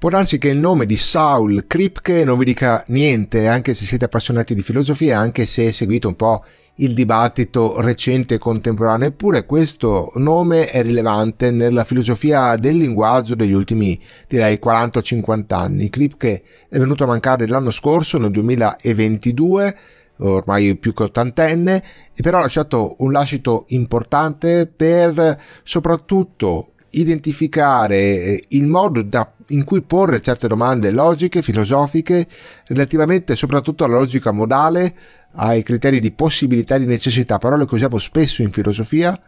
Può darsi che il nome di Saul Kripke non vi dica niente, anche se siete appassionati di filosofia, anche se seguite un po' il dibattito recente e contemporaneo, eppure questo nome è rilevante nella filosofia del linguaggio degli ultimi, direi, 40-50 anni. Kripke è venuto a mancare l'anno scorso, nel 2022, ormai più che ottantenne, e però ha lasciato un lascito importante per soprattutto identificare eh, il modo da, in cui porre certe domande logiche, filosofiche, relativamente soprattutto alla logica modale, ai criteri di possibilità e di necessità, parole che usiamo spesso in filosofia,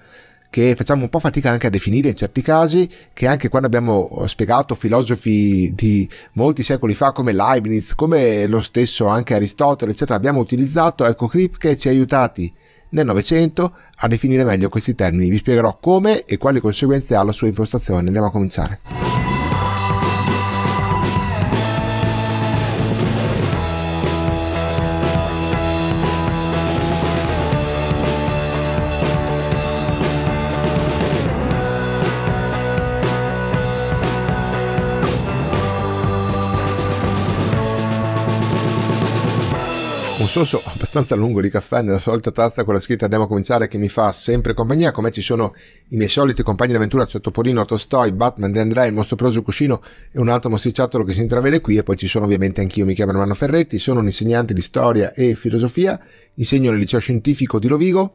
che facciamo un po' fatica anche a definire in certi casi, che anche quando abbiamo eh, spiegato filosofi di molti secoli fa come Leibniz, come lo stesso anche Aristotele, eccetera, abbiamo utilizzato, ecco Kripke ci ha aiutati nel Novecento a definire meglio questi termini. Vi spiegherò come e quali conseguenze ha la sua impostazione. Andiamo a cominciare. sorso abbastanza lungo di caffè nella solita tazza con la scritta andiamo a cominciare che mi fa sempre compagnia, come ci sono i miei soliti compagni d'avventura c'è Topolino, Tostoi, Batman, De Andrea, il mostro proso cuscino e un altro mostriciattolo che si intravede qui e poi ci sono ovviamente anch'io, mi chiamo Romano Ferretti, sono un insegnante di storia e filosofia, insegno nel liceo scientifico di Rovigo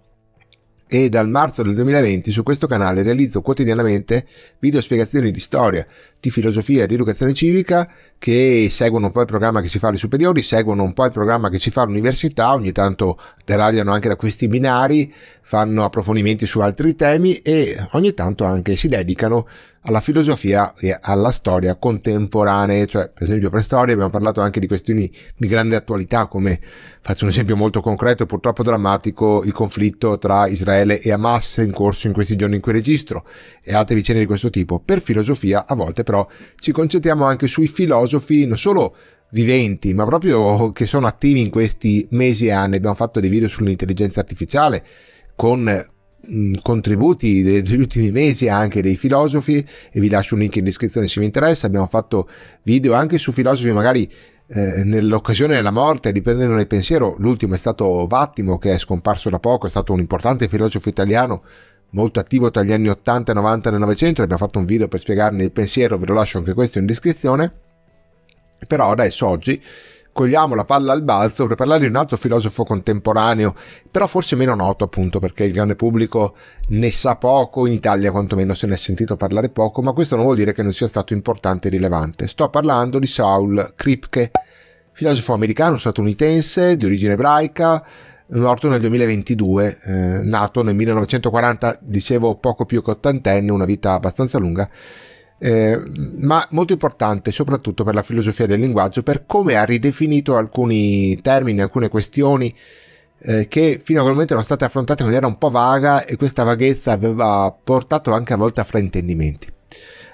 e dal marzo del 2020 su questo canale realizzo quotidianamente video spiegazioni di storia, di filosofia e di educazione civica che seguono un po' il programma che si fa alle superiori, seguono un po' il programma che si fa all'università, ogni tanto deragliano anche da questi binari, fanno approfondimenti su altri temi e ogni tanto anche si dedicano alla filosofia e alla storia contemporanee, cioè per esempio per storia abbiamo parlato anche di questioni di grande attualità come faccio un esempio molto concreto e purtroppo drammatico il conflitto tra Israele e Hamas in corso in questi giorni in cui registro e altre vicende di questo tipo. Per filosofia a volte però ci concentriamo anche sui filosofi non solo viventi, ma proprio che sono attivi in questi mesi e anni. Abbiamo fatto dei video sull'intelligenza artificiale con Mm, contributi degli ultimi mesi anche dei filosofi e vi lascio un link in descrizione se vi interessa abbiamo fatto video anche su filosofi magari eh, nell'occasione della morte riprendendo il pensiero l'ultimo è stato Vattimo che è scomparso da poco è stato un importante filosofo italiano molto attivo tra gli anni 80 e 90 nel 900 abbiamo fatto un video per spiegarne il pensiero ve lo lascio anche questo in descrizione però adesso oggi cogliamo la palla al balzo per parlare di un altro filosofo contemporaneo, però forse meno noto appunto perché il grande pubblico ne sa poco, in Italia quantomeno se ne è sentito parlare poco, ma questo non vuol dire che non sia stato importante e rilevante. Sto parlando di Saul Kripke, filosofo americano statunitense di origine ebraica, morto nel 2022, eh, nato nel 1940, dicevo poco più che ottantenne, una vita abbastanza lunga eh, ma molto importante soprattutto per la filosofia del linguaggio, per come ha ridefinito alcuni termini, alcune questioni eh, che fino a quel momento erano state affrontate in maniera un po' vaga e questa vaghezza aveva portato anche a volte a fraintendimenti.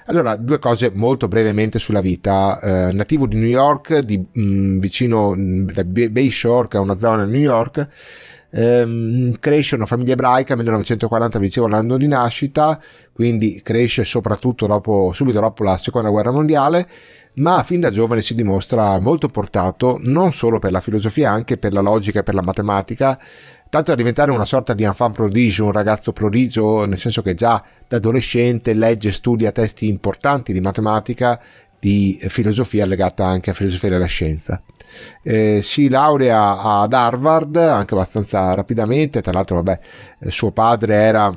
Allora, due cose molto brevemente sulla vita. Eh, nativo di New York, di, mh, mm, vicino mm, da Bay Shore, che è una zona di New York, ehm, cresce una famiglia ebraica, 1940 vi dicevo l'anno di nascita, quindi cresce soprattutto dopo, subito dopo la seconda guerra mondiale, ma fin da giovane si dimostra molto portato non solo per la filosofia, anche per la logica e per la matematica, tanto da diventare una sorta di enfant prodigio, un ragazzo prodigio, nel senso che già da adolescente legge e studia testi importanti di matematica, di filosofia legata anche a filosofia della scienza. Eh, si laurea ad Harvard anche abbastanza rapidamente, tra l'altro vabbè, eh, suo padre era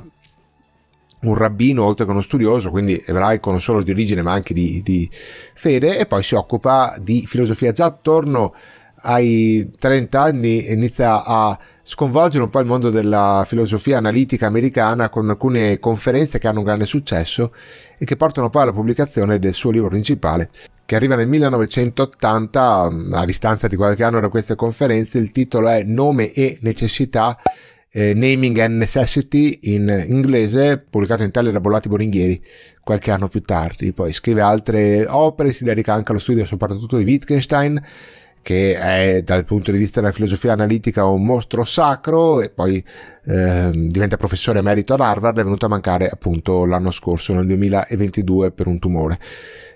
un rabbino oltre che uno studioso, quindi ebraico non solo di origine ma anche di, di fede, e poi si occupa di filosofia già attorno ai 30 anni inizia a sconvolgere un po' il mondo della filosofia analitica americana con alcune conferenze che hanno un grande successo e che portano poi alla pubblicazione del suo libro principale che arriva nel 1980 mm, a distanza di qualche anno da queste conferenze il titolo è Nome e necessità eh, Naming and Necessity in inglese, pubblicato in Italia da Bollati Boringhieri qualche anno più tardi. Poi scrive altre opere, si dedica anche allo studio soprattutto di Wittgenstein, che è dal punto di vista della filosofia analitica un mostro sacro e poi eh, diventa professore emerito ad Harvard, è venuto a mancare appunto l'anno scorso, nel 2022, per un tumore.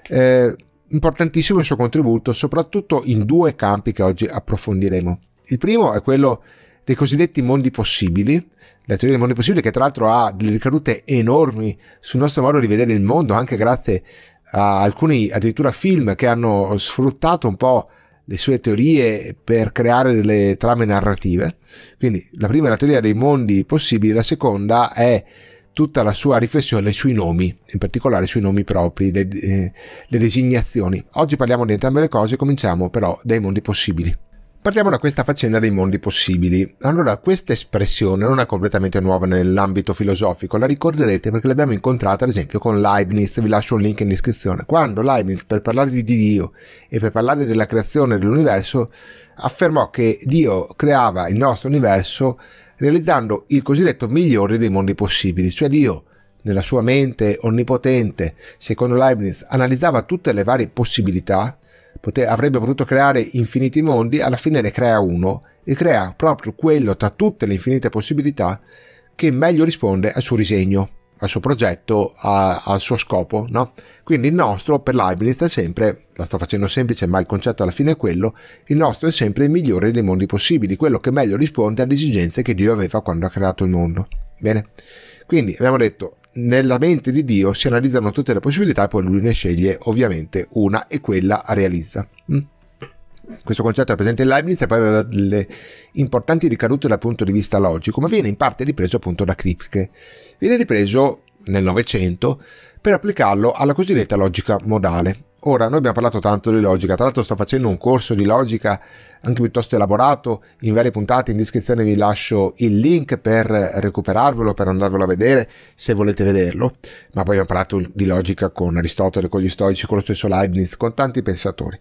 Eh, importantissimo il suo contributo, soprattutto in due campi che oggi approfondiremo. Il primo è quello dei cosiddetti mondi possibili, la teoria dei mondi possibili che tra l'altro ha delle ricadute enormi sul nostro modo di vedere il mondo, anche grazie a alcuni addirittura film che hanno sfruttato un po' le sue teorie per creare delle trame narrative. Quindi la prima è la teoria dei mondi possibili, la seconda è tutta la sua riflessione sui nomi, in particolare sui nomi propri, le, eh, le designazioni. Oggi parliamo di entrambe le cose, cominciamo però dai mondi possibili. Partiamo da questa faccenda dei mondi possibili. Allora, questa espressione non è completamente nuova nell'ambito filosofico, la ricorderete perché l'abbiamo incontrata ad esempio con Leibniz, vi lascio un link in descrizione. Quando Leibniz, per parlare di Dio e per parlare della creazione dell'universo, affermò che Dio creava il nostro universo realizzando il cosiddetto migliore dei mondi possibili, cioè Dio nella sua mente onnipotente, secondo Leibniz, analizzava tutte le varie possibilità Pote- avrebbe potuto creare infiniti mondi, alla fine ne crea uno e crea proprio quello tra tutte le infinite possibilità che meglio risponde al suo disegno, al suo progetto, a, al suo scopo. No? Quindi il nostro per Leibniz è sempre, la sto facendo semplice ma il concetto alla fine è quello, il nostro è sempre il migliore dei mondi possibili, quello che meglio risponde alle esigenze che Dio aveva quando ha creato il mondo. Bene? Quindi abbiamo detto, nella mente di Dio si analizzano tutte le possibilità e poi lui ne sceglie ovviamente una e quella realizza. Mm? Questo concetto è presente in Leibniz e poi aveva delle importanti ricadute dal punto di vista logico, ma viene in parte ripreso appunto da Kripke. Viene ripreso nel Novecento per applicarlo alla cosiddetta logica modale. Ora, noi abbiamo parlato tanto di logica, tra l'altro sto facendo un corso di logica anche piuttosto elaborato, in varie puntate, in descrizione vi lascio il link per recuperarvelo, per andarvelo a vedere se volete vederlo, ma poi abbiamo parlato di logica con Aristotele, con gli stoici, con lo stesso Leibniz, con tanti pensatori.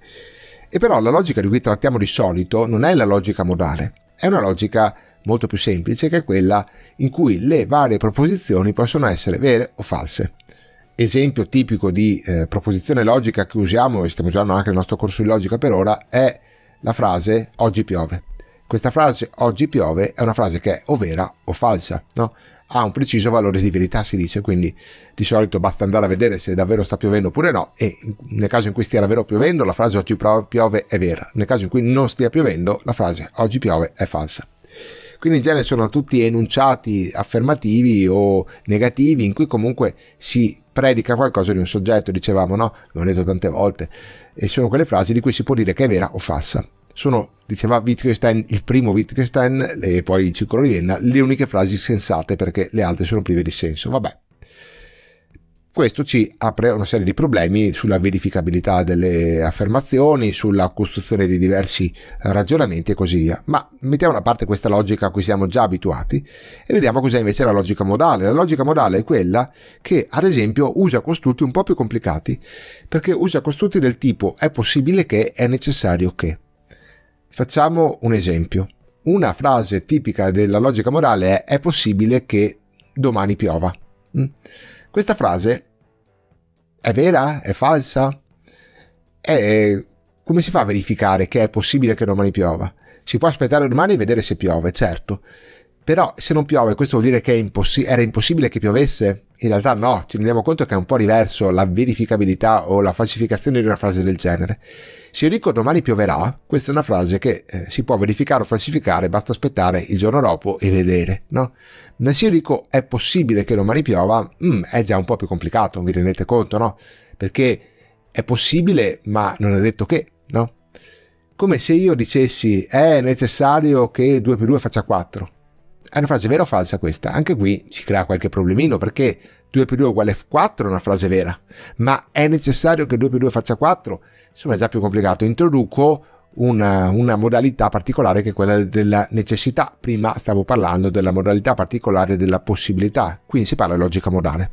E però la logica di cui trattiamo di solito non è la logica modale, è una logica molto più semplice che è quella in cui le varie proposizioni possono essere vere o false esempio tipico di eh, proposizione logica che usiamo e stiamo usando anche nel nostro corso di logica per ora è la frase oggi piove. Questa frase oggi piove è una frase che è o vera o falsa, no? ha un preciso valore di verità si dice, quindi di solito basta andare a vedere se davvero sta piovendo oppure no e nel caso in cui stia davvero piovendo la frase oggi piove è vera, nel caso in cui non stia piovendo la frase oggi piove è falsa. Quindi in genere sono tutti enunciati affermativi o negativi in cui comunque si predica qualcosa di un soggetto, dicevamo, no? L'ho detto tante volte, e sono quelle frasi di cui si può dire che è vera o falsa. Sono, diceva Wittgenstein, il primo Wittgenstein e poi il Circolo di Vienna, le uniche frasi sensate perché le altre sono prive di senso. Vabbè, questo ci apre una serie di problemi sulla verificabilità delle affermazioni, sulla costruzione di diversi ragionamenti e così via. Ma mettiamo da parte questa logica a cui siamo già abituati e vediamo cos'è invece la logica modale. La logica modale è quella che, ad esempio, usa costrutti un po' più complicati, perché usa costrutti del tipo è possibile che, è necessario che. Facciamo un esempio. Una frase tipica della logica morale è è possibile che domani piova. Mm? Questa frase è vera? È falsa? È... Come si fa a verificare che è possibile che domani piova? Si può aspettare domani e vedere se piove, certo. Però se non piove, questo vuol dire che impossi- era impossibile che piovesse? In realtà no, ci rendiamo conto che è un po' diverso la verificabilità o la falsificazione di una frase del genere. Se dico domani pioverà, questa è una frase che eh, si può verificare o falsificare, basta aspettare il giorno dopo e vedere, no? Nel se dico è possibile che domani piova, mm, è già un po' più complicato, vi rendete conto, no? Perché è possibile, ma non è detto che, no? Come se io dicessi è necessario che 2 più 2 faccia 4. È una frase vera o falsa questa? Anche qui ci crea qualche problemino perché 2 più 2 uguale 4 è una frase vera, ma è necessario che 2 più 2 faccia 4? insomma è già più complicato. Introduco una, una, modalità particolare che è quella della necessità. Prima stavo parlando della modalità particolare della possibilità, quindi si parla di logica modale.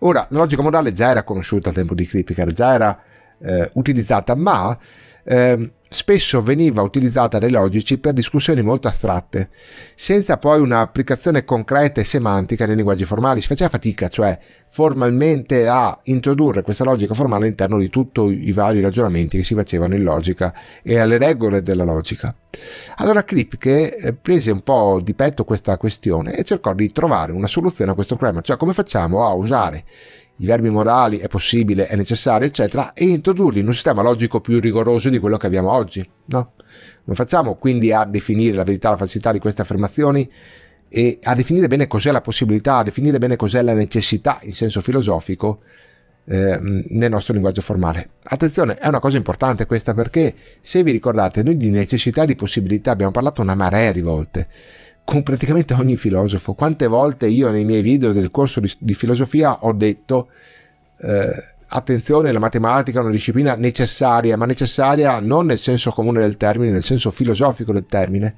Ora, la logica modale già era conosciuta al tempo di Kripke, già era eh, utilizzata, ma Ehm, spesso veniva utilizzata dai logici per discussioni molto astratte, senza poi un'applicazione concreta e semantica nei linguaggi formali. Si faceva fatica, cioè, formalmente a introdurre questa logica formale all'interno di tutti i vari ragionamenti che si facevano in logica e alle regole della logica. Allora Kripke eh, prese un po' di petto questa questione e cercò di trovare una soluzione a questo problema, cioè come facciamo a usare i verbi morali è possibile, è necessario, eccetera, e introdurli in un sistema logico più rigoroso di quello che abbiamo oggi. No? Non facciamo quindi a definire la verità la falsità di queste affermazioni e a definire bene cos'è la possibilità, a definire bene cos'è la necessità in senso filosofico ehm, nel nostro linguaggio formale. Attenzione, è una cosa importante questa perché se vi ricordate, noi di necessità e di possibilità abbiamo parlato una marea di volte con praticamente ogni filosofo. Quante volte io nei miei video del corso di, di filosofia ho detto eh, attenzione, la matematica è una disciplina necessaria, ma necessaria non nel senso comune del termine, nel senso filosofico del termine.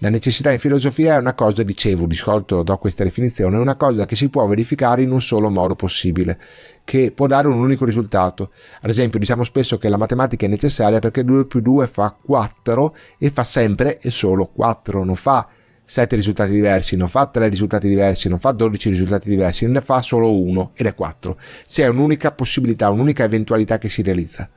La necessità in filosofia è una cosa, dicevo, di solito do questa definizione, è una cosa che si può verificare in un solo modo possibile, che può dare un unico risultato. Ad esempio, diciamo spesso che la matematica è necessaria perché 2 più 2 fa 4 e fa sempre e solo 4, non fa 7 risultati diversi, non fa 3 risultati diversi, non fa 12 risultati diversi, ne fa solo uno ed è 4. C'è un'unica possibilità, un'unica eventualità che si realizza.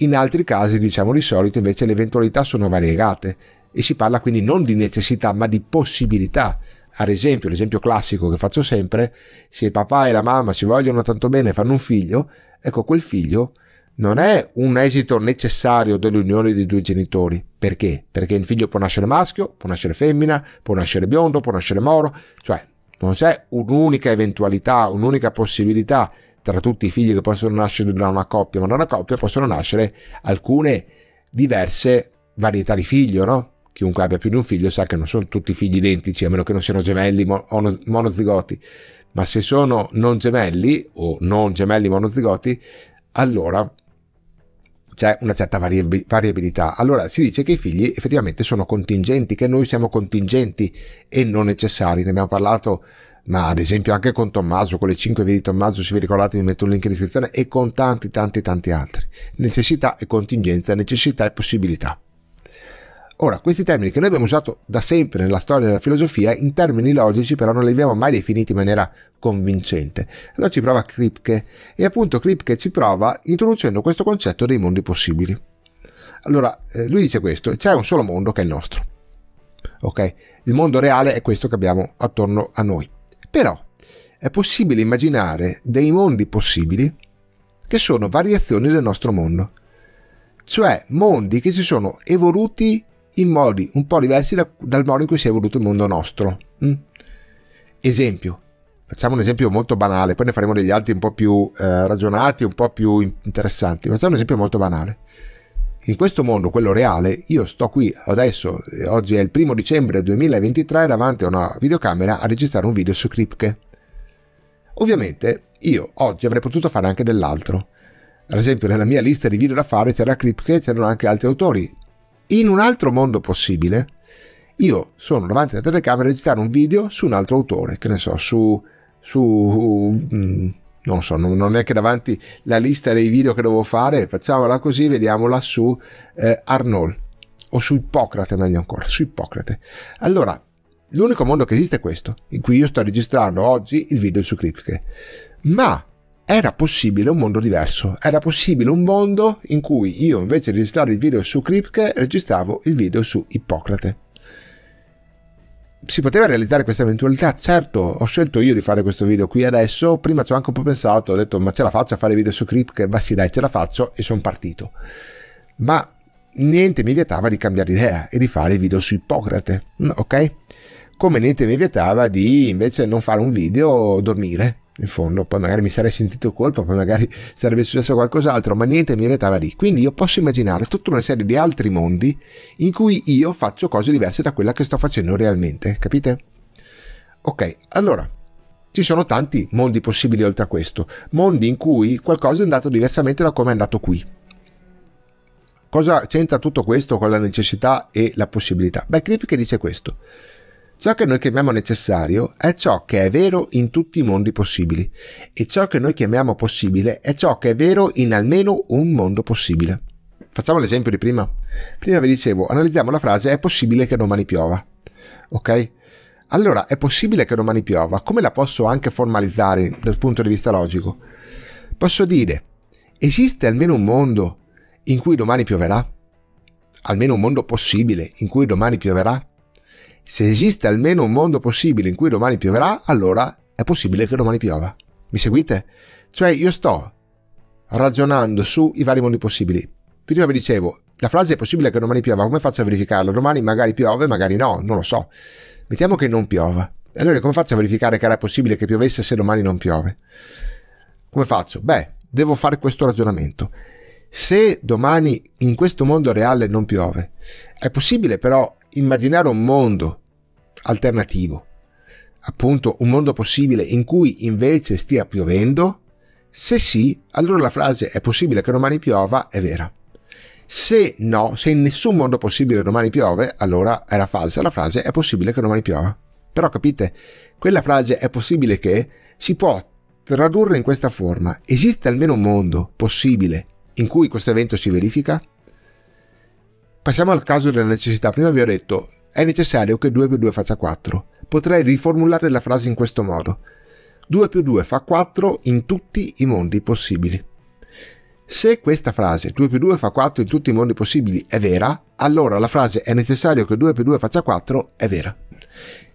In altri casi, diciamo di solito, invece le eventualità sono variegate e si parla quindi non di necessità ma di possibilità. Ad esempio, l'esempio classico che faccio sempre, se il papà e la mamma si vogliono tanto bene e fanno un figlio, ecco quel figlio non è un esito necessario dell'unione dei due genitori. Perché? Perché il figlio può nascere maschio, può nascere femmina, può nascere biondo, può nascere moro, cioè non c'è un'unica eventualità, un'unica possibilità tra tutti i figli che possono nascere da una coppia, ma da una coppia possono nascere alcune diverse varietà di figlio, no? Chiunque abbia più di un figlio sa che non sono tutti figli identici, a meno che non siano gemelli o monozigoti. Ma se sono non gemelli o non gemelli monozigoti, allora c'è una certa variabilità. Allora si dice che i figli effettivamente sono contingenti, che noi siamo contingenti e non necessari. Ne abbiamo parlato ma ad esempio anche con Tommaso, con le 5 vie di Tommaso, se vi ricordate vi metto un link in descrizione, e con tanti tanti tanti altri. Necessità e contingenza, necessità e possibilità. Ora, questi termini che noi abbiamo usato da sempre nella storia della filosofia, in termini logici però non li abbiamo mai definiti in maniera convincente. Allora ci prova Kripke e appunto Kripke ci prova introducendo questo concetto dei mondi possibili. Allora, eh, lui dice questo, c'è un solo mondo che è il nostro. Ok? Il mondo reale è questo che abbiamo attorno a noi. Però è possibile immaginare dei mondi possibili che sono variazioni del nostro mondo cioè mondi che si sono evoluti in modi un po' diversi da, dal modo in cui si è evoluto il mondo nostro. Mm? Esempio, facciamo un esempio molto banale, poi ne faremo degli altri un po' più eh, ragionati, un po' più interessanti. Facciamo un esempio molto banale. In questo mondo, quello reale, io sto qui adesso, eh, oggi è il primo dicembre 2023, davanti a una videocamera a registrare un video su Kripke. Ovviamente io oggi avrei potuto fare anche dell'altro. Ad esempio nella mia lista di video da fare c'era Kripke e c'erano anche altri autori. In un altro mondo possibile, io sono davanti alla telecamera a registrare un video su un altro autore, che ne so, su... su mm, non so, non, è che davanti la lista dei video che devo fare, facciamola così, vediamola su eh, Arnold o su Ippocrate, meglio ancora, su Ippocrate. Allora, l'unico mondo che esiste è questo, in cui io sto registrando oggi il video su Kripke. Ma era possibile un mondo diverso, era possibile un mondo in cui io invece di registrare il video su Kripke registravo il video su Ippocrate. Si poteva realizzare questa eventualità? Certo, ho scelto io di fare questo video qui adesso, prima ci ho anche un po' pensato, ho detto ma ce la faccio a fare video su Kripke? Ma sì dai ce la faccio e sono partito. Ma niente mi vietava di cambiare idea e di fare il video su Ippocrate, ok? Come niente mi vietava di invece non fare un video dormire in fondo, poi magari mi sarei sentito colpa, poi magari sarebbe successo qualcos'altro, ma niente mi evitava lì. Quindi io posso immaginare tutta una serie di altri mondi in cui io faccio cose diverse da quella che sto facendo realmente, capite? Ok, allora, ci sono tanti mondi possibili oltre a questo, mondi in cui qualcosa è andato diversamente da come è andato qui. Cosa c'entra tutto questo con la necessità e la possibilità? Beh, Kripke dice questo. Ciò che noi chiamiamo necessario è ciò che è vero in tutti i mondi possibili e ciò che noi chiamiamo possibile è ciò che è vero in almeno un mondo possibile. Facciamo l'esempio di prima. Prima vi dicevo, analizziamo la frase è possibile che domani piova. Ok? Allora, è possibile che domani piova, come la posso anche formalizzare dal punto di vista logico? Posso dire, esiste almeno un mondo in cui domani pioverà? Almeno un mondo possibile in cui domani pioverà? Se esiste almeno un mondo possibile in cui domani pioverà, allora è possibile che domani piova. Mi seguite? Cioè io sto ragionando sui vari mondi possibili. Prima vi dicevo, la frase è possibile che domani piova, come faccio a verificarlo? Domani magari piove, magari no, non lo so. Mettiamo che non piova. Allora come faccio a verificare che era possibile che piovesse se domani non piove? Come faccio? Beh, devo fare questo ragionamento. Se domani in questo mondo reale non piove, è possibile però immaginare un mondo alternativo, appunto un mondo possibile in cui invece stia piovendo? Se sì, allora la frase è possibile che domani piova è vera. Se no, se in nessun mondo possibile domani piove, allora era falsa la frase è possibile che domani piova. Però capite, quella frase è possibile che si può tradurre in questa forma. Esiste almeno un mondo possibile in cui questo evento si verifica? Passiamo al caso della necessità. Prima vi ho detto, è necessario che 2 più 2 faccia 4. Potrei riformulare la frase in questo modo. 2 più 2 fa 4 in tutti i mondi possibili. Se questa frase 2 più 2 fa 4 in tutti i mondi possibili è vera, allora la frase è necessario che 2 più 2 faccia 4 è vera.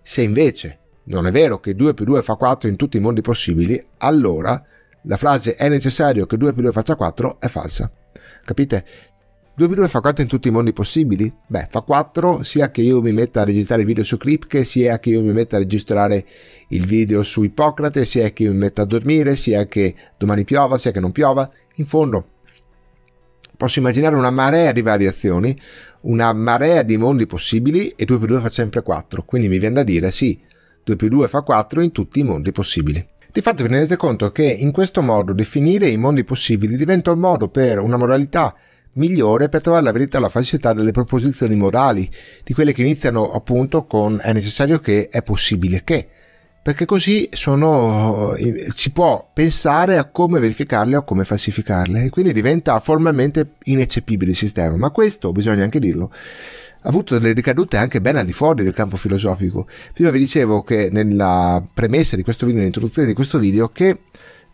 Se invece non è vero che 2 più 2 fa 4 in tutti i mondi possibili, allora la frase è necessario che 2 più 2 faccia 4 è falsa. Capite? 2 più 2 fa 4 in tutti i mondi possibili? Beh, fa 4 sia che io mi metta a registrare il video su Clip, che sia che io mi metta a registrare il video su Ippocrate, sia che io mi metta a dormire, sia che domani piova, sia che non piova. In fondo, posso immaginare una marea di variazioni, una marea di mondi possibili e 2 più 2 fa sempre 4. Quindi mi viene da dire sì, 2 più 2 fa 4 in tutti i mondi possibili. Di fatto vi rendete conto che in questo modo definire i mondi possibili diventa un modo per una modalità migliore per trovare la verità la falsità delle proposizioni morali, di quelle che iniziano appunto con è necessario che, è possibile che, perché così sono, eh, si può pensare a come verificarle o a come falsificarle e quindi diventa formalmente ineccepibile il sistema, ma questo bisogna anche dirlo ha avuto delle ricadute anche ben al di fuori del campo filosofico. Prima vi dicevo che nella premessa di questo video, nell'introduzione di questo video, che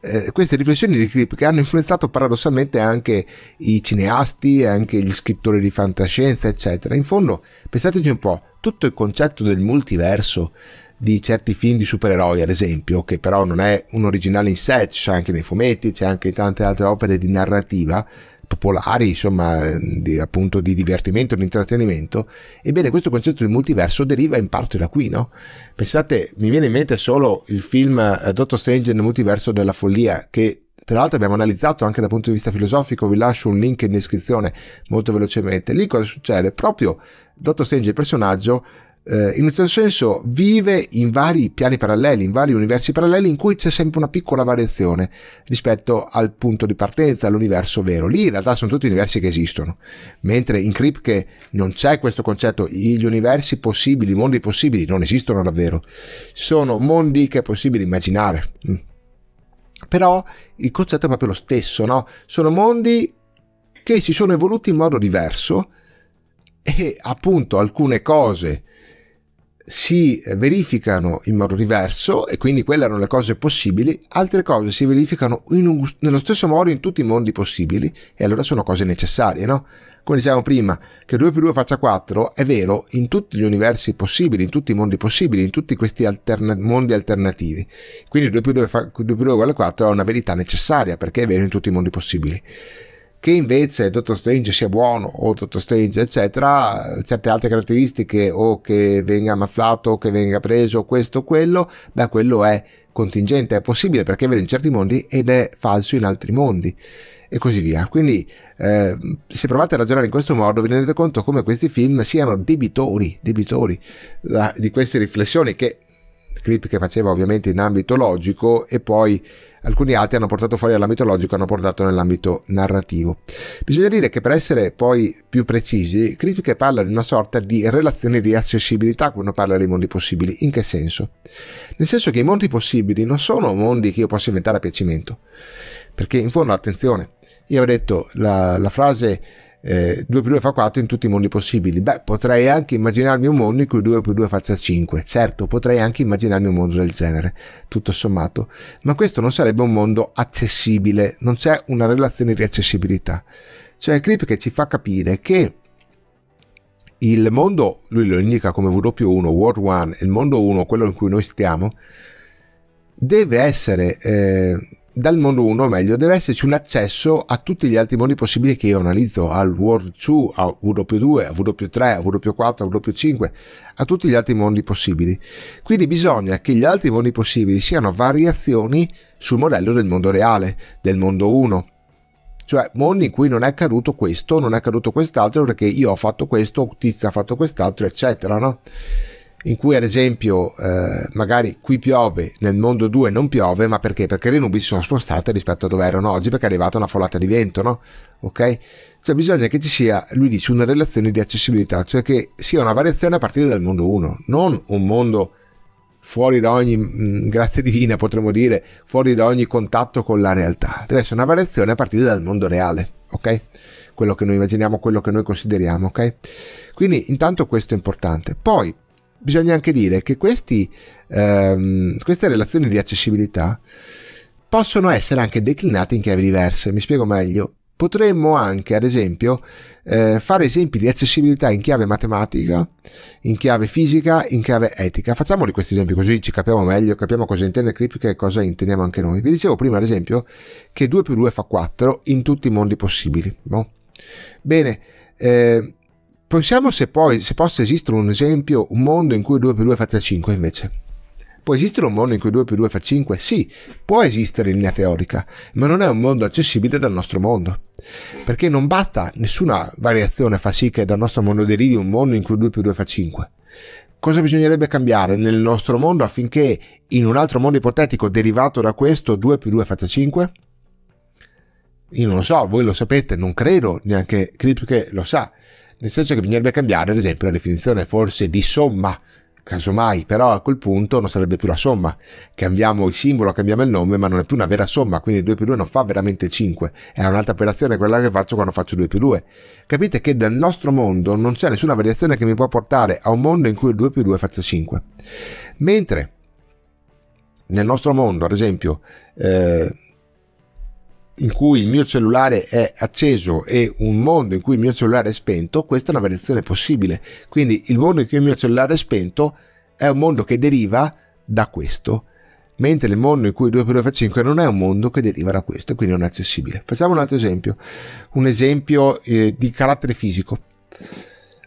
eh, queste riflessioni di Clip che hanno influenzato paradossalmente anche i cineasti, anche gli scrittori di fantascienza, eccetera. In fondo, pensateci un po', tutto il concetto del multiverso di certi film di supereroi, ad esempio, che però non è un originale in sé, c'è anche nei fumetti, c'è anche in tante altre opere di narrativa, popolari, insomma, di, appunto di divertimento, di intrattenimento. Ebbene, questo concetto di multiverso deriva in parte da qui, no? Pensate, mi viene in mente solo il film eh, Doctor Strange nel multiverso della follia, che tra l'altro abbiamo analizzato anche dal punto di vista filosofico, vi lascio un link in descrizione molto velocemente. Lì cosa succede? Proprio Dottor Strange, il personaggio, eh, in un certo senso vive in vari piani paralleli, in vari universi paralleli in cui c'è sempre una piccola variazione rispetto al punto di partenza, all'universo vero. Lì in realtà sono tutti universi che esistono, mentre in Kripke non c'è questo concetto, gli universi possibili, i mondi possibili non esistono davvero, sono mondi che è possibile immaginare. Mm. Però il concetto è proprio lo stesso, no? Sono mondi che si sono evoluti in modo diverso e appunto alcune cose si verificano in modo diverso e quindi quelle erano le cose possibili, altre cose si verificano un, nello stesso modo in tutti i mondi possibili e allora sono cose necessarie, no? Come dicevamo prima, che 2 più 2 faccia 4 è vero in tutti gli universi possibili, in tutti i mondi possibili, in tutti questi alterna- mondi alternativi. Quindi 2 più 2, fa- 2 più 2 uguale 4 è una verità necessaria perché è vero in tutti i mondi possibili che invece Dottor Strange sia buono o Dottor Strange eccetera, certe altre caratteristiche o che venga ammazzato o che venga preso questo o quello, beh quello è contingente, è possibile perché è vero in certi mondi ed è falso in altri mondi e così via. Quindi eh, se provate a ragionare in questo modo vi rendete conto come questi film siano debitori, debitori da, di queste riflessioni che clip che faceva ovviamente in ambito logico e poi alcuni altri hanno portato fuori dall'ambito logico, hanno portato nell'ambito narrativo. Bisogna dire che per essere poi più precisi, Kripke parla di una sorta di relazione di accessibilità quando parla dei mondi possibili. In che senso? Nel senso che i mondi possibili non sono mondi che io posso inventare a piacimento, perché in fondo, attenzione, io ho detto la, la frase eh, 2 più 2 fa 4 in tutti i mondi possibili. Beh, potrei anche immaginarmi un mondo in cui 2 più 2 faccia 5. Certo, potrei anche immaginarmi un mondo del genere, tutto sommato. Ma questo non sarebbe un mondo accessibile, non c'è una relazione di accessibilità. Cioè, il clip che ci fa capire che il mondo, lui lo indica come W1, World 1, il mondo 1, quello in cui noi stiamo, deve essere... Eh, dal mondo 1, o meglio, deve esserci un accesso a tutti gli altri mondi possibili che io analizzo, al World 2, a W2, a W3, a W4, a W5, a tutti gli altri mondi possibili. Quindi bisogna che gli altri mondi possibili siano variazioni sul modello del mondo reale, del mondo 1. Cioè mondi in cui non è accaduto questo, non è accaduto quest'altro, perché io ho fatto questo, Tizia ha fatto quest'altro, eccetera, no? in cui ad esempio eh, magari qui piove, nel mondo 2 non piove, ma perché? Perché le nubi si sono spostate rispetto a dove erano oggi, perché è arrivata una folata di vento, no? Ok? Cioè bisogna che ci sia, lui dice, una relazione di accessibilità, cioè che sia una variazione a partire dal mondo 1, non un mondo fuori da ogni, mm, grazia divina potremmo dire, fuori da ogni contatto con la realtà. Deve essere una variazione a partire dal mondo reale, ok? Quello che noi immaginiamo, quello che noi consideriamo, ok? Quindi intanto questo è importante. Poi, bisogna anche dire che questi, ehm, queste relazioni di accessibilità possono essere anche declinate in chiavi diverse. Mi spiego meglio. Potremmo anche, ad esempio, eh, fare esempi di accessibilità in chiave matematica, in chiave fisica, in chiave etica. Facciamoli questi esempi così ci capiamo meglio, capiamo cosa intende Kripke e cosa intendiamo anche noi. Vi dicevo prima, ad esempio, che 2 più 2 fa 4 in tutti i mondi possibili. No? Bene, eh, Pensiamo se poi, se possa esistere un esempio, un mondo in cui 2 più 2 faccia 5 invece. Può esistere un mondo in cui 2 più 2 fa 5? Sì, può esistere in linea teorica, ma non è un mondo accessibile dal nostro mondo. Perché non basta, nessuna variazione fa sì che dal nostro mondo derivi un mondo in cui 2 più 2 fa 5. Cosa bisognerebbe cambiare nel nostro mondo affinché in un altro mondo ipotetico derivato da questo 2 più 2 faccia 5? Io non lo so, voi lo sapete, non credo, neanche Kripke lo sa nel senso che bisognerebbe cambiare ad esempio la definizione forse di somma casomai, però a quel punto non sarebbe più la somma. Cambiamo il simbolo, cambiamo il nome, ma non è più una vera somma, quindi 2 più 2 non fa veramente 5. È un'altra operazione quella che faccio quando faccio 2 più 2. Capite che dal nostro mondo non c'è nessuna variazione che mi può portare a un mondo in cui 2 più 2 faccia 5. Mentre nel nostro mondo, ad esempio, eh, in cui il mio cellulare è acceso e un mondo in cui il mio cellulare è spento, questa è una variazione possibile. Quindi il mondo in cui il mio cellulare è spento è un mondo che deriva da questo, mentre il mondo in cui 2 più 2 fa 5 non è un mondo che deriva da questo, quindi non è accessibile. Facciamo un altro esempio, un esempio eh, di carattere fisico.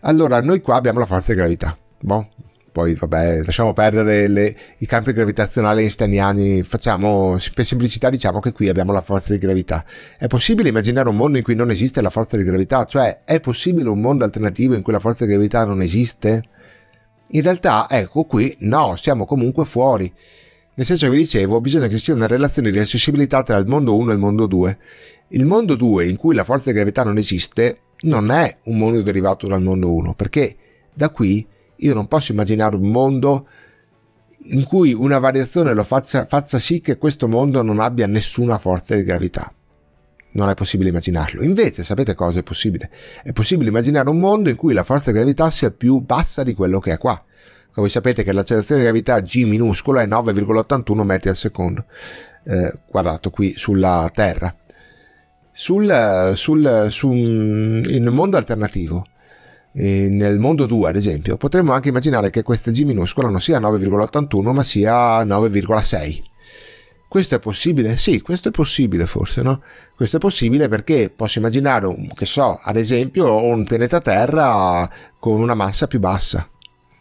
Allora, noi qua abbiamo la forza di gravità. Bon, poi vabbè lasciamo perdere le, i campi gravitazionali einsteiniani facciamo per semplicità diciamo che qui abbiamo la forza di gravità è possibile immaginare un mondo in cui non esiste la forza di gravità cioè è possibile un mondo alternativo in cui la forza di gravità non esiste in realtà ecco qui no siamo comunque fuori nel senso che vi dicevo bisogna che ci sia una relazione di accessibilità tra il mondo 1 e il mondo 2 il mondo 2 in cui la forza di gravità non esiste non è un mondo derivato dal mondo 1 perché da qui io non posso immaginare un mondo in cui una variazione lo faccia, faccia sì che questo mondo non abbia nessuna forza di gravità. Non è possibile immaginarlo. Invece, sapete cosa è possibile? È possibile immaginare un mondo in cui la forza di gravità sia più bassa di quello che è qua. Come sapete che l'accelerazione di gravità g minuscola è 9,81 metri al secondo, eh, guardato qui sulla Terra. Sul, sul, sul, in un mondo alternativo, e nel mondo 2, ad esempio, potremmo anche immaginare che questa g minuscola non sia 9,81 ma sia 9,6. Questo è possibile? Sì, questo è possibile forse, no? Questo è possibile perché posso immaginare, un, che so, ad esempio, un pianeta Terra con una massa più bassa.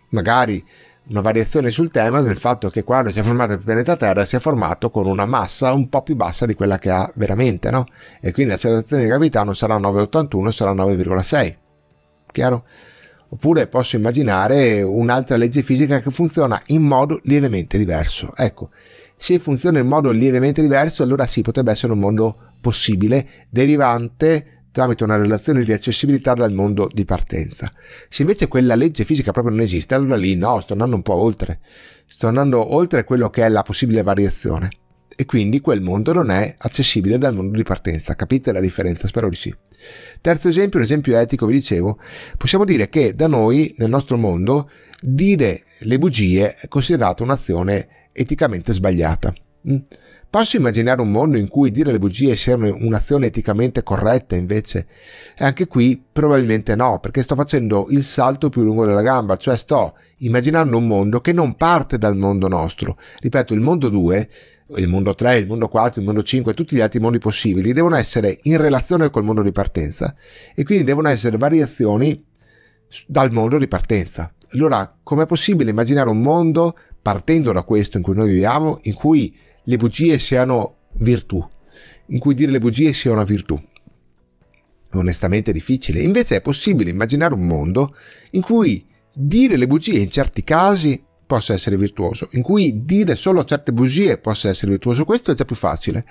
Magari una variazione sul tema del fatto che quando si è formato il pianeta Terra si è formato con una massa un po' più bassa di quella che ha veramente, no? E quindi l'accelerazione di gravità non sarà 9,81, sarà 9,6 chiaro? Oppure posso immaginare un'altra legge fisica che funziona in modo lievemente diverso. Ecco, se funziona in modo lievemente diverso, allora sì, potrebbe essere un mondo possibile, derivante tramite una relazione di accessibilità dal mondo di partenza. Se invece quella legge fisica proprio non esiste, allora lì no, sto andando un po' oltre. Sto andando oltre quello che è la possibile variazione. E quindi quel mondo non è accessibile dal mondo di partenza. Capite la differenza? Spero di sì. Terzo esempio, un esempio etico, vi dicevo, possiamo dire che da noi, nel nostro mondo, dire le bugie è considerato un'azione eticamente sbagliata. Mm. Posso immaginare un mondo in cui dire le bugie sia un'azione eticamente corretta invece? E anche qui probabilmente no, perché sto facendo il salto più lungo della gamba, cioè sto immaginando un mondo che non parte dal mondo nostro. Ripeto, il mondo 2 il mondo 3, il mondo 4, il mondo 5, tutti gli altri mondi possibili devono essere in relazione col mondo di partenza e quindi devono essere variazioni dal mondo di partenza. Allora, com'è possibile immaginare un mondo partendo da questo in cui noi viviamo, in cui le bugie siano virtù, in cui dire le bugie sia una virtù? Onestamente è difficile. Invece è possibile immaginare un mondo in cui dire le bugie in certi casi possa essere virtuoso, in cui dire solo certe bugie possa essere virtuoso, questo è già più facile,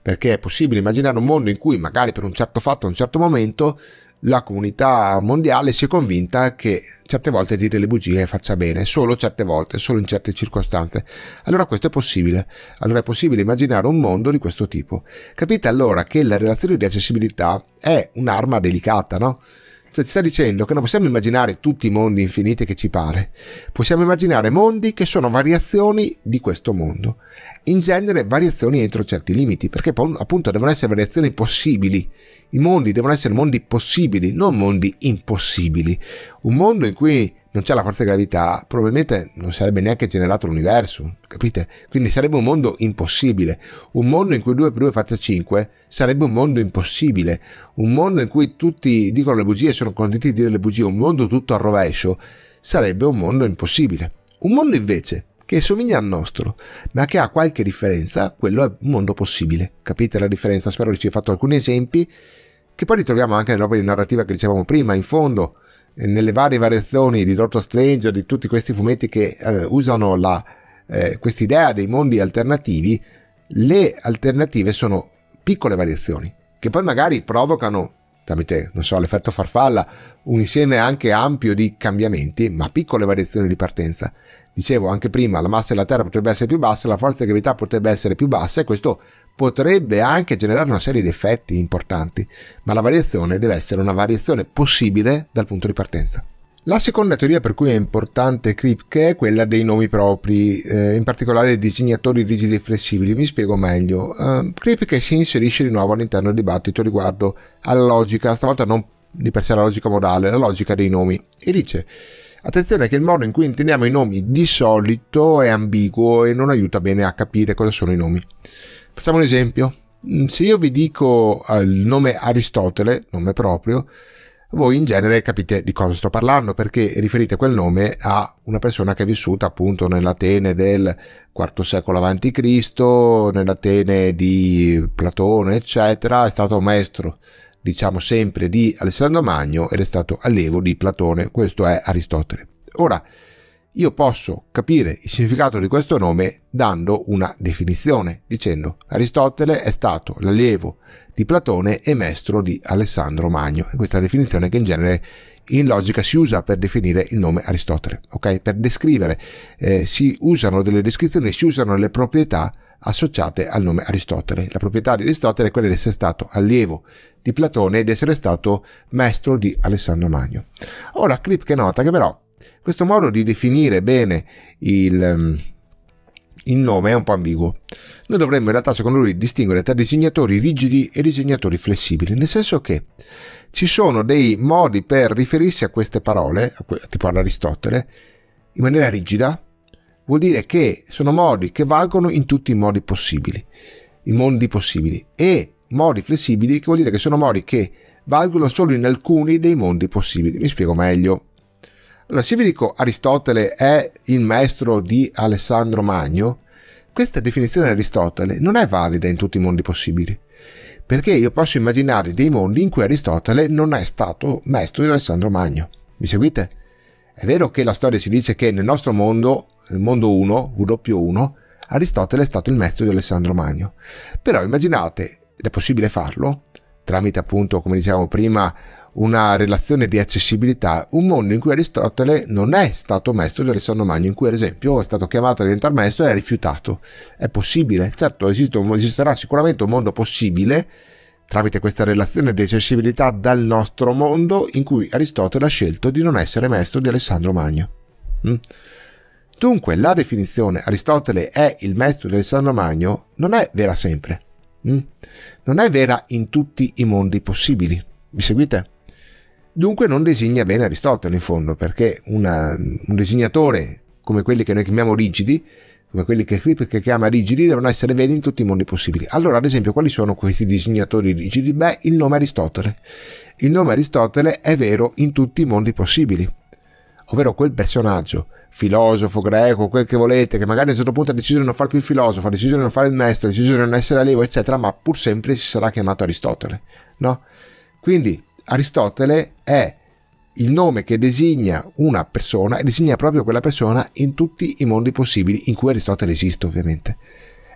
perché è possibile immaginare un mondo in cui magari per un certo fatto, a un certo momento, la comunità mondiale si è convinta che certe volte dire le bugie faccia bene, solo certe volte, solo in certe circostanze. Allora questo è possibile, allora è possibile immaginare un mondo di questo tipo. Capite allora che la relazione di accessibilità è un'arma delicata, no? Cioè, ci sta dicendo che non possiamo immaginare tutti i mondi infiniti che ci pare, possiamo immaginare mondi che sono variazioni di questo mondo, in genere variazioni entro certi limiti, perché appunto devono essere variazioni possibili, i mondi devono essere mondi possibili, non mondi impossibili. Un mondo in cui non c'è la forza di gravità, probabilmente non sarebbe neanche generato l'universo, capite? Quindi sarebbe un mondo impossibile. Un mondo in cui 2 più 2 faccia 5 sarebbe un mondo impossibile. Un mondo in cui tutti dicono le bugie e sono contenti di dire le bugie, un mondo tutto al rovescio, sarebbe un mondo impossibile. Un mondo invece che somiglia al nostro, ma che ha qualche differenza, quello è un mondo possibile. Capite la differenza? Spero di ci aver fatto alcuni esempi, che poi ritroviamo anche nell'opera di narrativa che dicevamo prima, in fondo eh, nelle varie variazioni di Doctor Strange, o di tutti questi fumetti che eh, usano la, eh, quest'idea dei mondi alternativi, le alternative sono piccole variazioni che poi magari provocano tramite, non so, l'effetto farfalla, un insieme anche ampio di cambiamenti, ma piccole variazioni di partenza dicevo anche prima, la massa della Terra potrebbe essere più bassa, la forza di gravità potrebbe essere più bassa e questo potrebbe anche generare una serie di effetti importanti, ma la variazione deve essere una variazione possibile dal punto di partenza. La seconda teoria per cui è importante Kripke è quella dei nomi propri, eh, in particolare dei disegnatori rigidi e flessibili. Mi spiego meglio. Uh, ehm, Kripke si inserisce di nuovo all'interno del dibattito riguardo alla logica, stavolta non di per sé la logica modale, la logica dei nomi, e dice Attenzione che il modo in cui intendiamo i nomi di solito è ambiguo e non aiuta bene a capire cosa sono i nomi. Facciamo un esempio. Mm, se io vi dico eh, il nome Aristotele, nome proprio, voi in genere capite di cosa sto parlando perché riferite quel nome a una persona che è vissuta appunto nell'Atene del IV secolo a.C., nell'Atene di Platone, eccetera, è stato maestro diciamo sempre di Alessandro Magno ed è stato allievo di Platone, questo è Aristotele. Ora, io posso capire il significato di questo nome dando una definizione, dicendo Aristotele è stato l'allievo di Platone e maestro di Alessandro Magno. E questa è la definizione che in genere in logica si usa per definire il nome Aristotele, ok? Per descrivere, eh, si usano delle descrizioni, si usano le proprietà associate al nome Aristotele. La proprietà di Aristotele è quella di essere stato allievo di Platone e di essere stato maestro di Alessandro Magno. Ora Clip che nota che però questo modo di definire bene il, ehm, il nome è un po' ambiguo. Noi dovremmo in realtà, secondo lui, distinguere tra disegnatori rigidi e disegnatori flessibili, nel senso che ci sono dei modi per riferirsi a queste parole, tipo all'Aristotele, in maniera rigida, vuol dire che sono modi che valgono in tutti i modi possibili, i mondi possibili, e modi flessibili che vuol dire che sono modi che valgono solo in alcuni dei mondi possibili. Mi spiego meglio. Allora, se vi dico Aristotele è il maestro di Alessandro Magno, questa definizione di Aristotele non è valida in tutti i mondi possibili, perché io posso immaginare dei mondi in cui Aristotele non è stato maestro di Alessandro Magno. Mi seguite? È vero che la storia ci dice che nel nostro mondo, il mondo 1, W1, Aristotele è stato il maestro di Alessandro Magno. Però immaginate, ed è possibile farlo, tramite appunto, come dicevamo prima, una relazione di accessibilità, un mondo in cui Aristotele non è stato maestro di Alessandro Magno, in cui ad esempio è stato chiamato a diventare maestro e ha rifiutato. È possibile, certo esiste, esisterà sicuramente un mondo possibile Tramite questa relazione di accessibilità dal nostro mondo in cui Aristotele ha scelto di non essere maestro di Alessandro Magno. Mm. Dunque la definizione Aristotele è il maestro di Alessandro Magno non è vera sempre. Mm. Non è vera in tutti i mondi possibili. Mi seguite? Dunque non designa bene Aristotele in fondo, perché una, un disegnatore come quelli che noi chiamiamo rigidi come quelli che Kripke chiama rigidi, devono essere veri in tutti i mondi possibili. Allora, ad esempio, quali sono questi disegnatori rigidi? Beh, il nome Aristotele. Il nome Aristotele è vero in tutti i mondi possibili. Ovvero quel personaggio, filosofo greco, quel che volete, che magari a un certo punto ha deciso di non fare più il filosofo, ha deciso di non fare il maestro, ha deciso di non essere allievo, eccetera, ma pur sempre si sarà chiamato Aristotele. No? Quindi Aristotele è il nome che designa una persona e designa proprio quella persona in tutti i mondi possibili in cui Aristotele esiste ovviamente.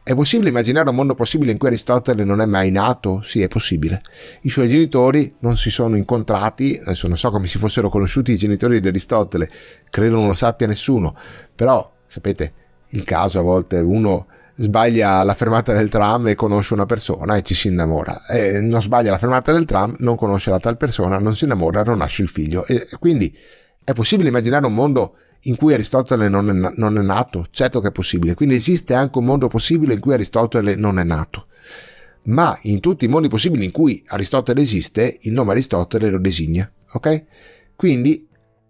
È possibile immaginare un mondo possibile in cui Aristotele non è mai nato? Sì, è possibile. I suoi genitori non si sono incontrati, adesso non so come si fossero conosciuti i genitori di Aristotele, credo non lo sappia nessuno, però sapete, il caso a volte uno sbaglia la fermata del tram e conosce una persona e ci si innamora. E non sbaglia la fermata del tram, non conosce la tal persona, non si innamora, non nasce il figlio. E quindi è possibile immaginare un mondo in cui Aristotele non è, non è nato? Certo che è possibile. Quindi esiste anche un mondo possibile in cui Aristotele non è nato. Ma in tutti i mondi possibili in cui Aristotele esiste, il nome Aristotele lo designa. Ok? Quindi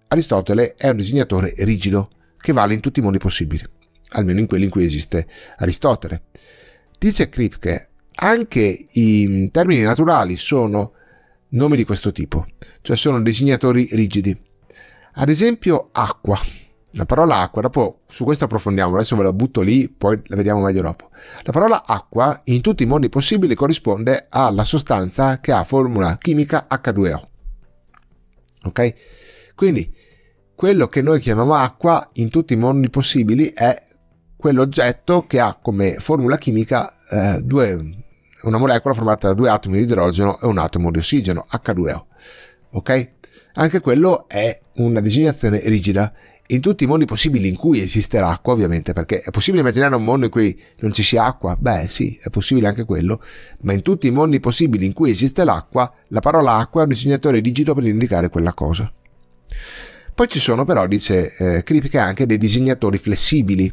Aristotele è un disegnatore rigido che vale in tutti i mondi possibili almeno in quelli in cui esiste Aristotele. Dice Kripke, anche i mm, termini naturali sono nomi di questo tipo, cioè sono designatori rigidi. Ad esempio acqua, la parola acqua, dopo su questo approfondiamo, adesso ve la butto lì, poi la vediamo meglio dopo. La parola acqua in tutti i modi possibili corrisponde alla sostanza che ha formula chimica H2O. Ok? Quindi quello che noi chiamiamo acqua in tutti i modi possibili è quell'oggetto che ha come formula chimica eh, due, una molecola formata da due atomi di idrogeno e un atomo di ossigeno, H2O. Ok? Anche quello è una designazione rigida. In tutti i mondi possibili in cui esiste l'acqua, ovviamente, perché è possibile immaginare un mondo in cui non ci sia acqua? Beh, sì, è possibile anche quello, ma in tutti i mondi possibili in cui esiste l'acqua, la parola acqua è un disegnatore rigido per indicare quella cosa. Poi ci sono però, dice eh, Kripke, anche dei disegnatori flessibili,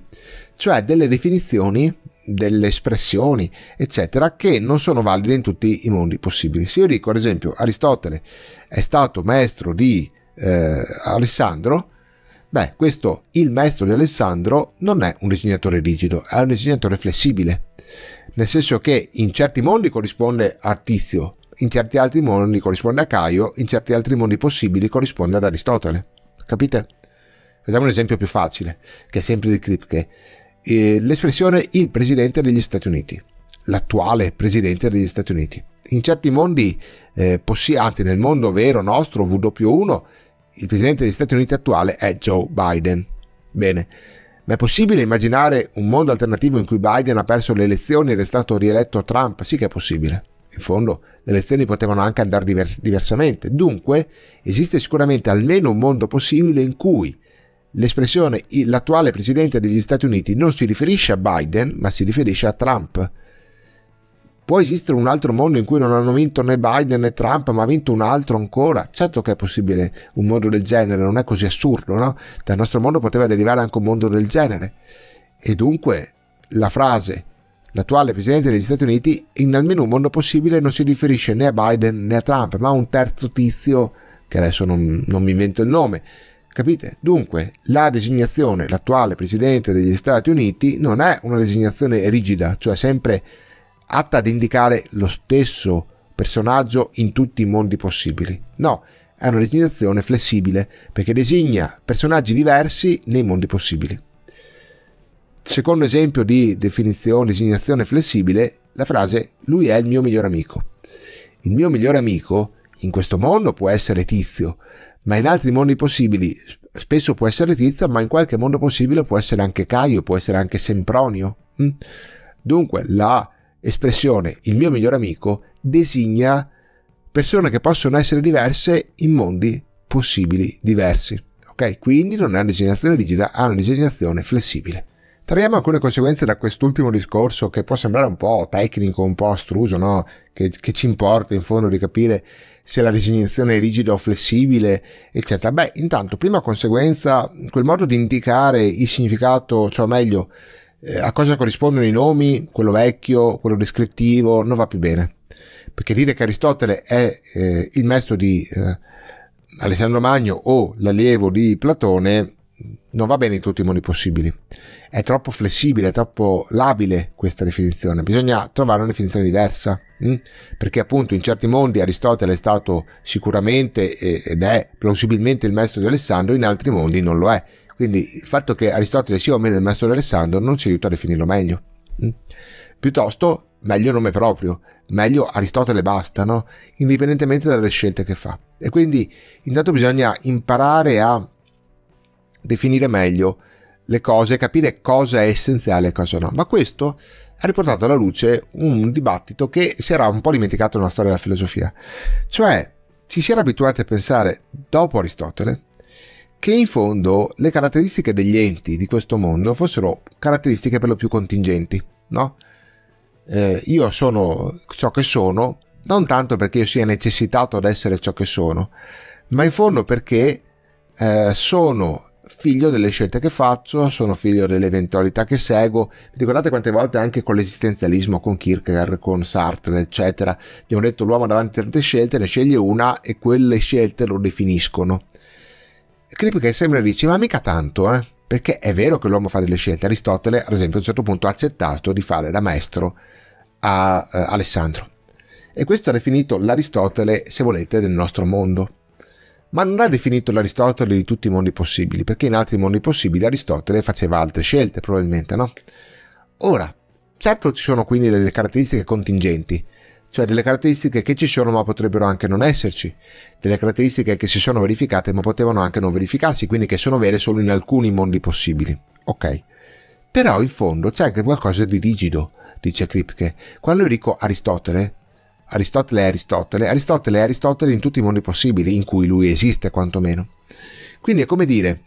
cioè delle definizioni delle espressioni, eccetera, che non sono valide in tutti i mondi possibili. Se io dico, ad esempio, Aristotele è stato maestro di eh, Alessandro, beh, questo il maestro di Alessandro non è un disegnatore rigido, è un disegnatore flessibile, nel senso che in certi mondi corrisponde a Tizio, in certi altri mondi corrisponde a Caio, in certi altri mondi possibili corrisponde ad Aristotele. Capite? Vediamo un esempio più facile, che è sempre di Kripke eh, l'espressione il presidente degli Stati Uniti, l'attuale presidente degli Stati Uniti. In certi mondi, eh, possi- anzi nel mondo vero nostro, W1, il presidente degli Stati Uniti attuale è Joe Biden. Bene, ma è possibile immaginare un mondo alternativo in cui Biden ha perso le elezioni ed è stato rieletto Trump? Sì che è possibile. In fondo le elezioni potevano anche andare diver- diversamente. Dunque esiste sicuramente almeno un mondo possibile in cui L'espressione l'attuale presidente degli Stati Uniti non si riferisce a Biden, ma si riferisce a Trump. Può esistere un altro mondo in cui non hanno vinto né Biden né Trump, ma ha vinto un altro ancora? Certo che è possibile un mondo del genere, non è così assurdo, no? Dal nostro mondo poteva derivare anche un mondo del genere. E dunque la frase l'attuale presidente degli Stati Uniti in almeno un mondo possibile non si riferisce né a Biden né a Trump, ma a un terzo tizio che adesso non, non mi invento il nome, Capite? Dunque, la designazione, l'attuale presidente degli Stati Uniti, non è una designazione rigida, cioè sempre atta ad indicare lo stesso personaggio in tutti i mondi possibili. No, è una designazione flessibile perché designa personaggi diversi nei mondi possibili. Secondo esempio di definizione, designazione flessibile, la frase lui è il mio migliore amico. Il mio migliore amico in questo mondo può essere Tizio, ma in altri mondi possibili spesso può essere Tizia, ma in qualche mondo possibile può essere anche Caio, può essere anche Sempronio. Hm? Dunque la espressione il mio migliore amico designa persone che possono essere diverse in mondi possibili diversi. Ok? Quindi non è una designazione rigida, ha una designazione flessibile. Traiamo alcune conseguenze da quest'ultimo discorso che può sembrare un po' tecnico, un po' astruso, no? Che, che ci importa in fondo di capire se la risignazione è rigida o flessibile, eccetera. Beh, intanto, prima conseguenza, quel modo di indicare il significato, cioè meglio, eh, a cosa corrispondono i nomi, quello vecchio, quello descrittivo, non va più bene. Perché dire che Aristotele è eh, il maestro di eh, Alessandro Magno o l'allievo di Platone non va bene in tutti i modi possibili. È troppo flessibile, è troppo labile questa definizione. Bisogna trovare una definizione diversa. Mh? Mm? Perché appunto in certi mondi Aristotele è stato sicuramente ed è plausibilmente il maestro di Alessandro, in altri mondi non lo è. Quindi il fatto che Aristotele sia o meno il maestro di Alessandro non ci aiuta a definirlo meglio. Mh? Mm? Piuttosto, meglio nome proprio, meglio Aristotele basta, no? indipendentemente dalle scelte che fa. E quindi intanto bisogna imparare a definire meglio le cose, capire cosa è essenziale e cosa no. Ma questo ha riportato alla luce un dibattito che si era un po' dimenticato nella storia della filosofia. Cioè, ci si era abituati a pensare, dopo Aristotele, che in fondo le caratteristiche degli enti di questo mondo fossero caratteristiche per lo più contingenti, no? Eh, io sono ciò che sono, non tanto perché io sia necessitato ad essere ciò che sono, ma in fondo perché eh, sono figlio delle scelte che faccio, sono figlio delle eventualità che seguo. Ricordate quante volte anche con l'esistenzialismo, con Kierkegaard, con Sartre, eccetera, abbiamo detto l'uomo davanti a tante scelte, ne sceglie una e quelle scelte lo definiscono. Kripke sembra dice, ma mica tanto, eh? Perché è vero che l'uomo fa delle scelte. Aristotele, ad esempio, a un certo punto ha accettato di fare da maestro a eh, Alessandro. E questo ha definito l'Aristotele, se volete, del nostro mondo ma non ha definito l'Aristotele di tutti i mondi possibili, perché in altri mondi possibili Aristotele faceva altre scelte, probabilmente, no? Ora, certo ci sono quindi delle caratteristiche contingenti, cioè delle caratteristiche che ci sono ma potrebbero anche non esserci, delle caratteristiche che si sono verificate ma potevano anche non verificarsi, quindi che sono vere solo in alcuni mondi possibili. Ok. Però in fondo c'è anche qualcosa di rigido, dice Kripke. Quando io dico Aristotele, Aristotele è Aristotele, Aristotele è Aristotele in tutti i mondi possibili in cui lui esiste quantomeno. Quindi è come dire,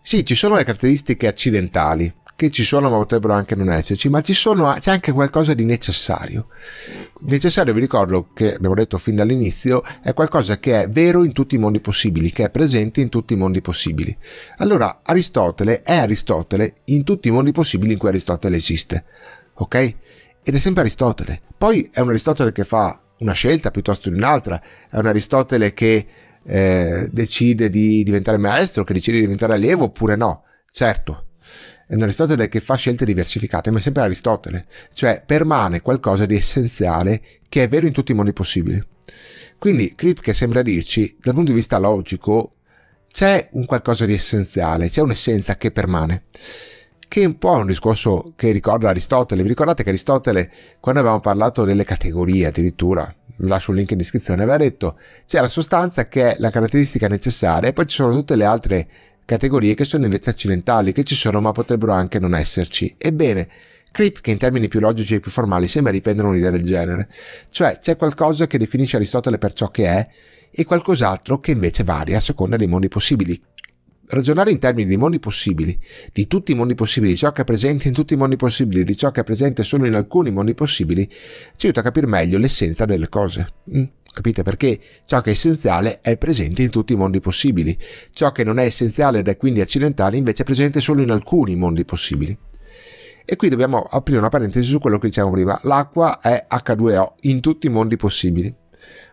sì, ci sono le caratteristiche accidentali, che ci sono ma potrebbero anche non esserci, ma sono, c'è anche qualcosa di necessario. Necessario, vi ricordo che abbiamo detto fin dall'inizio, è qualcosa che è vero in tutti i mondi possibili, che è presente in tutti i mondi possibili. Allora, Aristotele è Aristotele in tutti i mondi possibili in cui Aristotele esiste. Ok? Ed è sempre Aristotele. Poi è un Aristotele che fa una scelta piuttosto di un'altra, è un Aristotele che eh, decide di diventare maestro, che decide di diventare allievo oppure no, certo. È un Aristotele che fa scelte diversificate, ma è sempre Aristotele, cioè permane qualcosa di essenziale che è vero in tutti i modi possibili. Quindi Kripke sembra dirci, dal punto di vista logico, c'è un qualcosa di essenziale, c'è un'essenza che permane che è un po' un discorso che ricorda Aristotele. Vi ricordate che Aristotele, quando avevamo parlato delle categorie addirittura, lascio un link in descrizione, aveva detto c'è la sostanza che è la caratteristica necessaria e poi ci sono tutte le altre categorie che sono invece accidentali, che ci sono ma potrebbero anche non esserci. Ebbene, Creep, che in termini più logici e più formali sembra riprendere un'idea del genere, cioè c'è qualcosa che definisce Aristotele per ciò che è e qualcos'altro che invece varia a seconda dei mondi possibili ragionare in termini di mondi possibili, di tutti i mondi possibili, di ciò che è presente in tutti i mondi possibili, di ciò che è presente solo in alcuni mondi possibili, ci aiuta a capire meglio l'essenza delle cose. Mm, capite? Perché ciò che è essenziale è presente in tutti i mondi possibili, ciò che non è essenziale ed è quindi accidentale invece è presente solo in alcuni mondi possibili. E qui dobbiamo aprire una parentesi su quello che dicevamo prima, l'acqua è H2O in tutti i mondi possibili.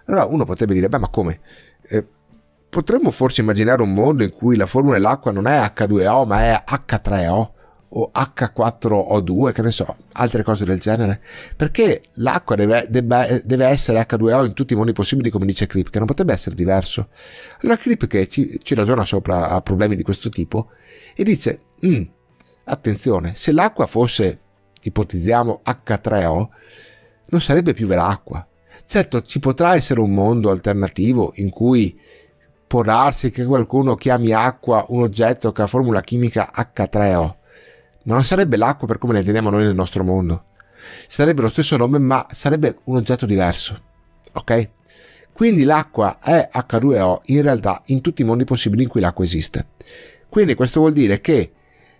Allora uno potrebbe dire, beh ma come? Eh, Potremmo forse immaginare un mondo in cui la formula dell'acqua non è H2O ma è H3O o H4O2, che ne so, altre cose del genere. Perché l'acqua deve, debba, deve essere H2O in tutti i modi possibili, come dice Krip, che non potrebbe essere diverso. Allora Krip ci, ci ragiona sopra a problemi di questo tipo e dice, mm, attenzione, se l'acqua fosse, ipotizziamo, H3O, non sarebbe più vera acqua. Certo, ci potrà essere un mondo alternativo in cui può darsi che qualcuno chiami acqua un oggetto che ha formula chimica H3O. Ma non sarebbe l'acqua per come la intendiamo noi nel nostro mondo. Sarebbe lo stesso nome, ma sarebbe un oggetto diverso. Ok? Quindi l'acqua è H2O in realtà in tutti i mondi possibili in cui l'acqua esiste. Quindi questo vuol dire che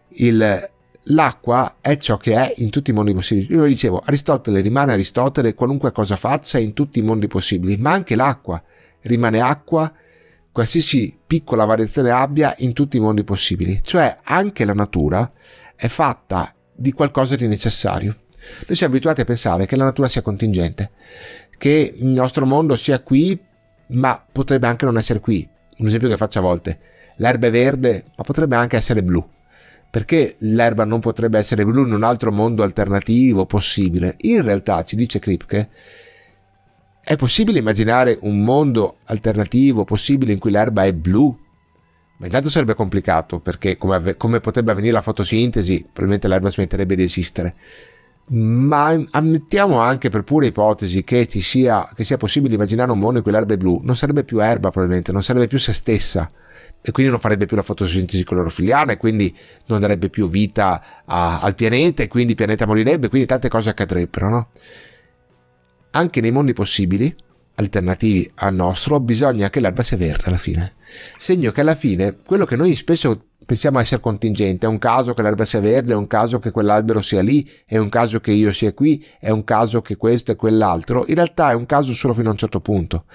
il, l'acqua è ciò che è in tutti i mondi possibili. Io lo dicevo, Aristotele rimane Aristotele qualunque cosa faccia in tutti i mondi possibili, ma anche l'acqua rimane acqua qualsiasi piccola variazione abbia in tutti i mondi possibili, cioè anche la natura è fatta di qualcosa di necessario. Noi siamo abituati a pensare che la natura sia contingente, che il nostro mondo sia qui, ma potrebbe anche non essere qui. Un esempio che faccio a volte, l'erba è verde, ma potrebbe anche essere blu. Perché l'erba non potrebbe essere blu in un altro mondo alternativo possibile? In realtà, ci dice Kripke, è possibile immaginare un mondo alternativo possibile in cui l'erba è blu? Ma intanto sarebbe complicato perché come, av- come potrebbe avvenire la fotosintesi, probabilmente l'erba smetterebbe di esistere. Ma ammettiamo anche per pura ipotesi che, sia, che sia possibile immaginare un mondo in cui l'erba è blu, non sarebbe più erba probabilmente, non sarebbe più se stessa e quindi non farebbe più la fotosintesi clorofiliana e quindi non darebbe più vita a, al pianeta e quindi il pianeta morirebbe, quindi tante cose accadrebbero, no? anche nei mondi possibili, alternativi al nostro, bisogna che l'erba sia verde alla fine. Segno che alla fine quello che noi spesso pensiamo essere contingente, è un caso che l'erba sia verde, è un caso che quell'albero sia lì, è un caso che io sia qui, è un caso che questo e quell'altro, in realtà è un caso solo fino a un certo punto.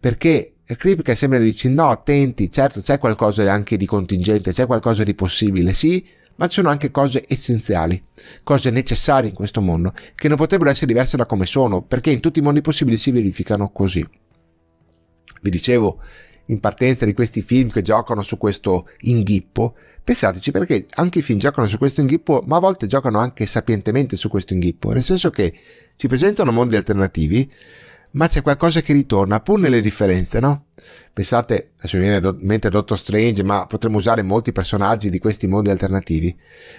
Perché Kripke sembra dice no, attenti, certo c'è qualcosa anche di contingente, c'è qualcosa di possibile, sì, ma ci sono anche cose essenziali, cose necessarie in questo mondo, che non potrebbero essere diverse da come sono, perché in tutti i mondi possibili si verificano così. Vi dicevo in partenza di questi film che giocano su questo inghippo, pensateci perché anche i film giocano su questo inghippo, ma a volte giocano anche sapientemente su questo inghippo, nel senso che ci presentano mondi alternativi ma c'è qualcosa che ritorna, pur nelle differenze, no? Pensate, adesso mi viene in mente Doctor Strange, ma potremmo usare molti personaggi di questi mondi alternativi.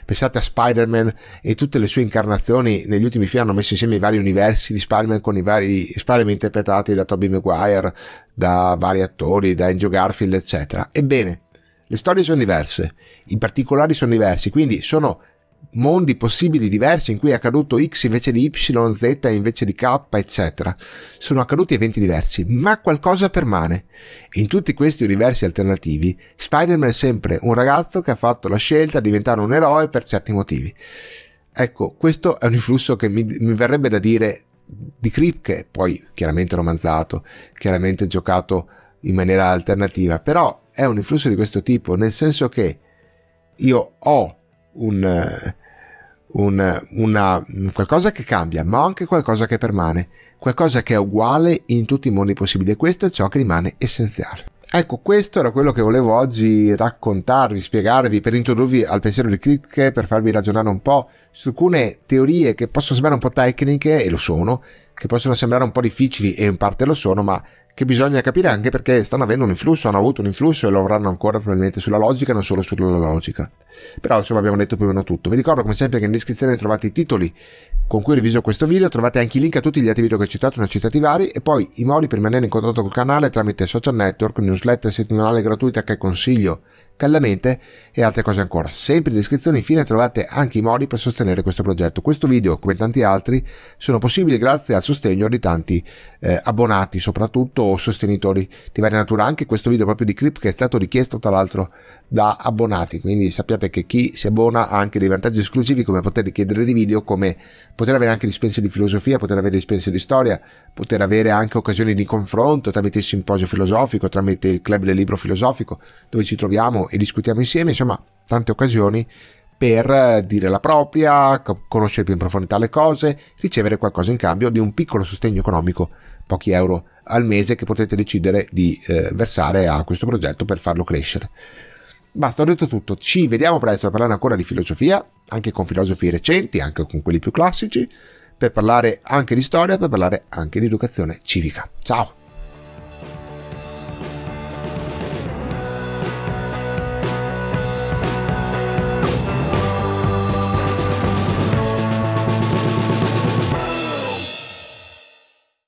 Pensate a Spider-Man e tutte le sue incarnazioni negli ultimi film hanno messo insieme i vari universi di Spider-Man con i vari Spider-Man interpretati da Tobey Maguire, da vari attori, da Andrew Garfield, eccetera. Ebbene, le storie sono diverse, i particolari sono diversi, quindi sono mondi possibili diversi in cui è accaduto X invece di Y, Z invece di K, eccetera. Sono accaduti eventi diversi, ma qualcosa permane. In tutti questi universi alternativi, Spider-Man è sempre un ragazzo che ha fatto la scelta di diventare un eroe per certi motivi. Ecco, questo è un influsso che mi, mi verrebbe da dire di Kripke, poi chiaramente romanzato, chiaramente giocato in maniera alternativa, però è un influsso di questo tipo, nel senso che io ho un, un, una, qualcosa che cambia, ma anche qualcosa che permane, qualcosa che è uguale in tutti i modi possibili e questo è ciò che rimane essenziale. Ecco, questo era quello che volevo oggi raccontarvi, spiegarvi per introdurvi al pensiero di Crick, per farvi ragionare un po' su alcune teorie che possono sembrare un po' tecniche, e lo sono, che possono sembrare un po' difficili e in parte lo sono, ma che bisogna capire anche perché stanno avendo un influsso, hanno avuto un influsso e lo avranno ancora probabilmente sulla logica, non solo sulla logica. Però insomma abbiamo detto più o meno tutto. Vi ricordo come sempre che in descrizione trovate i titoli con cui riviso questo video, trovate anche i link a tutti gli altri video che ho citato, ne ho citati vari, e poi i modi per rimanere in contatto col canale tramite social network, newsletter settimanale gratuita che consiglio caldamente e altre cose ancora. Sempre in descrizione infine trovate anche i modi per sostenere questo progetto. Questo video, come tanti altri, sono possibili grazie al sostegno di tanti eh, abbonati, soprattutto sostenitori di varia natura. Anche questo video proprio di Clip che è stato richiesto tra l'altro da abbonati, quindi sappiate che chi si abbona ha anche dei vantaggi esclusivi come poter richiedere dei video, come poter avere anche dispense di filosofia, poter avere dispense di storia, poter avere anche occasioni di confronto tramite il simposio filosofico, tramite il club del libro filosofico dove ci troviamo e discutiamo insieme, insomma, tante occasioni per eh, dire la propria, conoscere più in profondità le cose, ricevere qualcosa in cambio di un piccolo sostegno economico, pochi euro al mese che potete decidere di eh, versare a questo progetto per farlo crescere. Basta, ho detto tutto. Ci vediamo presto per parlare ancora di filosofia, anche con filosofi recenti, anche con quelli più classici, per parlare anche di storia, per parlare anche di educazione civica. Ciao!